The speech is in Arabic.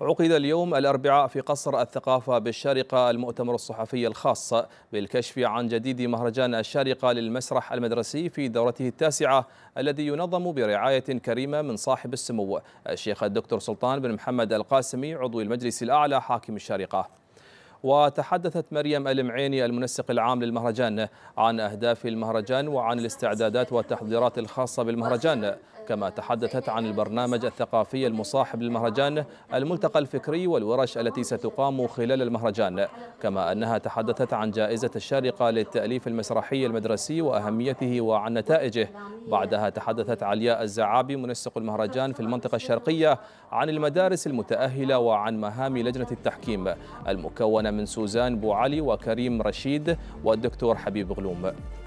عقد اليوم الأربعاء في قصر الثقافة بالشارقة المؤتمر الصحفي الخاص بالكشف عن جديد مهرجان الشارقة للمسرح المدرسي في دورته التاسعة الذي ينظم برعاية كريمة من صاحب السمو الشيخ الدكتور سلطان بن محمد القاسمي عضو المجلس الأعلى حاكم الشارقة وتحدثت مريم المعيني المنسق العام للمهرجان عن أهداف المهرجان وعن الاستعدادات والتحضيرات الخاصة بالمهرجان كما تحدثت عن البرنامج الثقافي المصاحب للمهرجان الملتقى الفكري والورش التي ستقام خلال المهرجان كما أنها تحدثت عن جائزة الشارقة للتأليف المسرحي المدرسي وأهميته وعن نتائجه بعدها تحدثت علياء الزعابي منسق المهرجان في المنطقة الشرقية عن المدارس المتأهلة وعن مهام لجنة التحكيم المكونة من سوزان بو علي وكريم رشيد والدكتور حبيب غلوم